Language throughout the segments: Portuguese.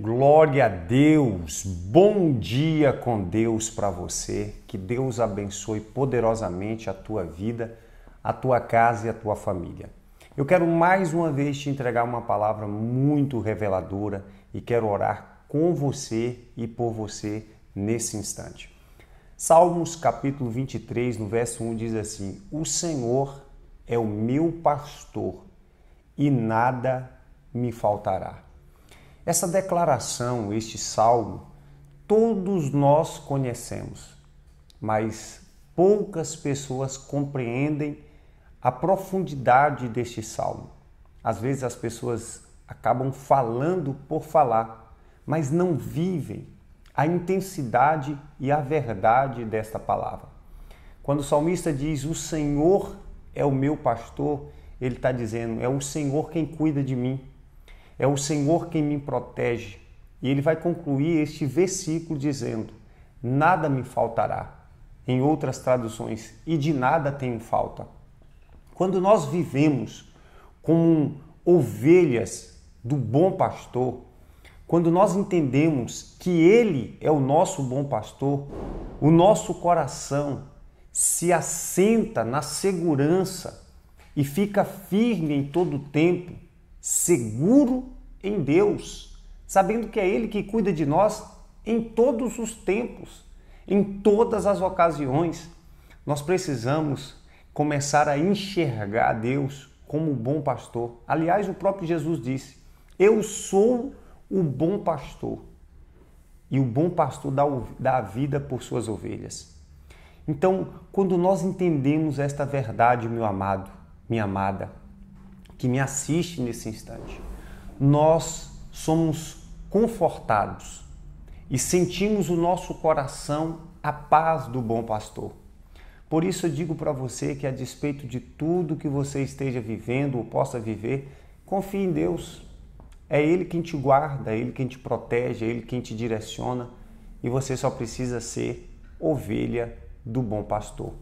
Glória a Deus! Bom dia com Deus para você. Que Deus abençoe poderosamente a tua vida, a tua casa e a tua família. Eu quero mais uma vez te entregar uma palavra muito reveladora e quero orar com você e por você nesse instante. Salmos capítulo 23, no verso 1 diz assim: O Senhor é o meu pastor e nada me faltará. Essa declaração, este salmo, todos nós conhecemos, mas poucas pessoas compreendem a profundidade deste salmo. Às vezes as pessoas acabam falando por falar, mas não vivem a intensidade e a verdade desta palavra. Quando o salmista diz: O Senhor é o meu pastor, ele está dizendo: É o Senhor quem cuida de mim. É o Senhor quem me protege. E ele vai concluir este versículo dizendo: Nada me faltará. Em outras traduções, e de nada tenho falta. Quando nós vivemos como ovelhas do bom pastor, quando nós entendemos que Ele é o nosso bom pastor, o nosso coração se assenta na segurança e fica firme em todo o tempo, seguro em Deus, sabendo que é Ele que cuida de nós em todos os tempos, em todas as ocasiões. Nós precisamos começar a enxergar Deus como o bom pastor. Aliás, o próprio Jesus disse: Eu sou o bom pastor. E o bom pastor dá, dá a vida por suas ovelhas. Então, quando nós entendemos esta verdade, meu amado, minha amada, que me assiste nesse instante, nós somos confortados e sentimos o nosso coração a paz do bom pastor. Por isso eu digo para você que a despeito de tudo que você esteja vivendo ou possa viver, confie em Deus. É ele quem te guarda, é ele quem te protege, é ele quem te direciona e você só precisa ser ovelha do bom pastor.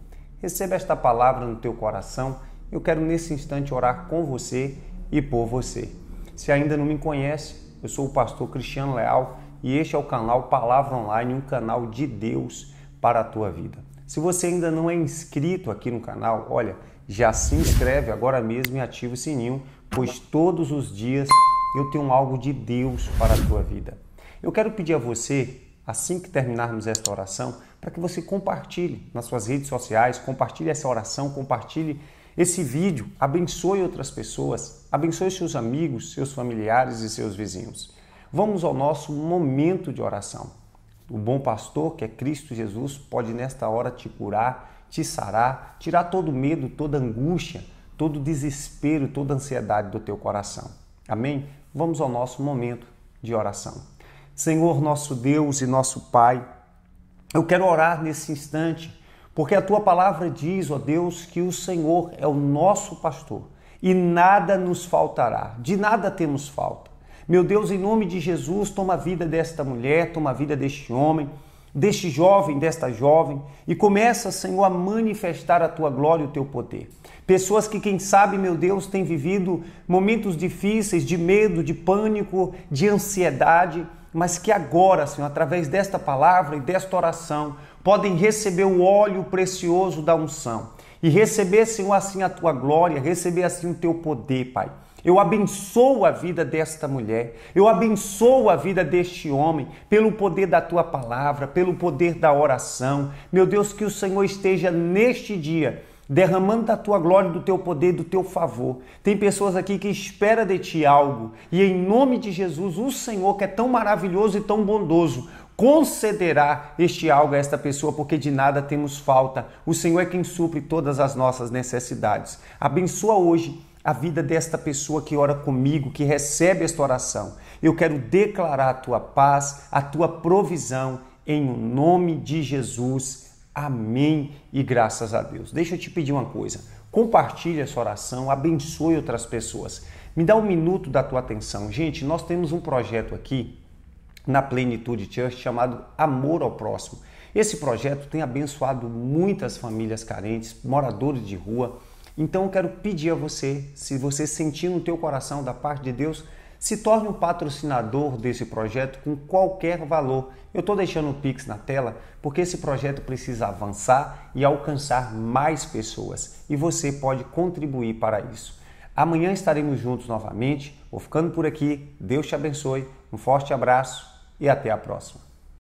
Receba esta palavra no teu coração. Eu quero nesse instante orar com você e por você. Se ainda não me conhece, eu sou o pastor Cristiano Leal e este é o canal Palavra Online, um canal de Deus para a tua vida. Se você ainda não é inscrito aqui no canal, olha, já se inscreve agora mesmo e ativa o sininho, pois todos os dias eu tenho algo de Deus para a tua vida. Eu quero pedir a você, assim que terminarmos esta oração, para que você compartilhe nas suas redes sociais, compartilhe essa oração, compartilhe esse vídeo abençoe outras pessoas, abençoe seus amigos, seus familiares e seus vizinhos. Vamos ao nosso momento de oração. O bom pastor, que é Cristo Jesus, pode nesta hora te curar, te sarar, tirar todo medo, toda angústia, todo desespero, toda ansiedade do teu coração. Amém? Vamos ao nosso momento de oração. Senhor, nosso Deus e nosso Pai, eu quero orar nesse instante porque a tua palavra diz, ó Deus, que o Senhor é o nosso pastor e nada nos faltará, de nada temos falta. Meu Deus, em nome de Jesus, toma a vida desta mulher, toma a vida deste homem, deste jovem, desta jovem, e começa, Senhor, a manifestar a tua glória e o teu poder. Pessoas que, quem sabe, meu Deus, têm vivido momentos difíceis de medo, de pânico, de ansiedade, mas que agora, Senhor, através desta palavra e desta oração, podem receber o óleo precioso da unção e receber, Senhor, assim a tua glória, receber assim o teu poder, Pai. Eu abençoo a vida desta mulher, eu abençoo a vida deste homem, pelo poder da tua palavra, pelo poder da oração. Meu Deus, que o Senhor esteja neste dia derramando da tua glória, do teu poder, do teu favor. Tem pessoas aqui que espera de ti algo, e em nome de Jesus, o Senhor, que é tão maravilhoso e tão bondoso, concederá este algo a esta pessoa, porque de nada temos falta. O Senhor é quem supre todas as nossas necessidades. Abençoa hoje a vida desta pessoa que ora comigo, que recebe esta oração. Eu quero declarar a tua paz, a tua provisão, em nome de Jesus. Amém e graças a Deus. Deixa eu te pedir uma coisa. Compartilhe essa oração, abençoe outras pessoas. Me dá um minuto da tua atenção. Gente, nós temos um projeto aqui na Plenitude Church chamado Amor ao Próximo. Esse projeto tem abençoado muitas famílias carentes, moradores de rua. Então eu quero pedir a você, se você sentir no teu coração da parte de Deus, se torne um patrocinador desse projeto com qualquer valor. Eu estou deixando o Pix na tela porque esse projeto precisa avançar e alcançar mais pessoas e você pode contribuir para isso. Amanhã estaremos juntos novamente. Vou ficando por aqui. Deus te abençoe. Um forte abraço e até a próxima.